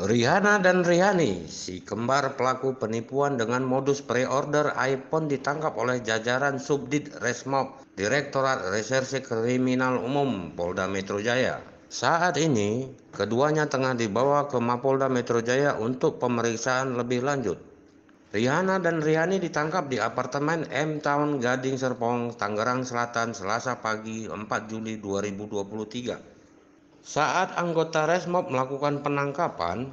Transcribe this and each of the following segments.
Rihanna dan Rihani, si kembar pelaku penipuan dengan modus pre-order iPhone ditangkap oleh jajaran Subdit Resmob, Direktorat Reserse Kriminal Umum Polda Metro Jaya. Saat ini, keduanya tengah dibawa ke Mapolda Metro Jaya untuk pemeriksaan lebih lanjut. Rihanna dan Rihani ditangkap di apartemen M Town Gading Serpong, Tangerang Selatan, Selasa pagi 4 Juli 2023. Saat anggota Resmob melakukan penangkapan,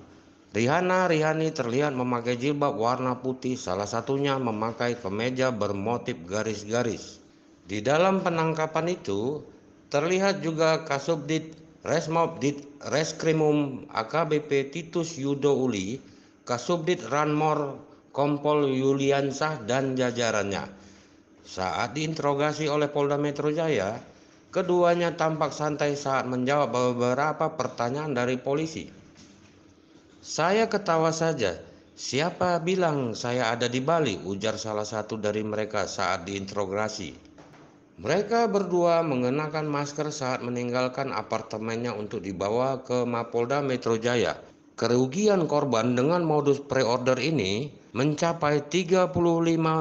Rihana Rihani terlihat memakai jilbab warna putih, salah satunya memakai kemeja bermotif garis-garis. Di dalam penangkapan itu, terlihat juga Kasubdit Resmob Dit Reskrimum AKBP Titus Yudo Uli, Kasubdit Ranmor Kompol Yuliansah dan jajarannya. Saat diinterogasi oleh Polda Metro Jaya, Keduanya tampak santai saat menjawab beberapa pertanyaan dari polisi. Saya ketawa saja. Siapa bilang saya ada di Bali? ujar salah satu dari mereka saat diinterogasi. Mereka berdua mengenakan masker saat meninggalkan apartemennya untuk dibawa ke Mapolda Metro Jaya. Kerugian korban dengan modus pre-order ini mencapai 35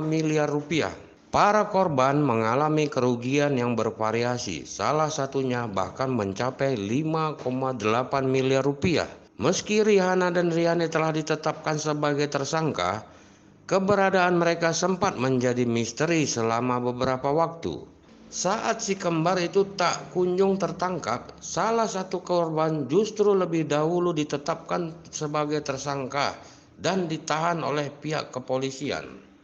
miliar rupiah. Para korban mengalami kerugian yang bervariasi, salah satunya bahkan mencapai 5,8 miliar rupiah. Meski Rihana dan Riani telah ditetapkan sebagai tersangka, keberadaan mereka sempat menjadi misteri selama beberapa waktu. Saat si kembar itu tak kunjung tertangkap, salah satu korban justru lebih dahulu ditetapkan sebagai tersangka dan ditahan oleh pihak kepolisian.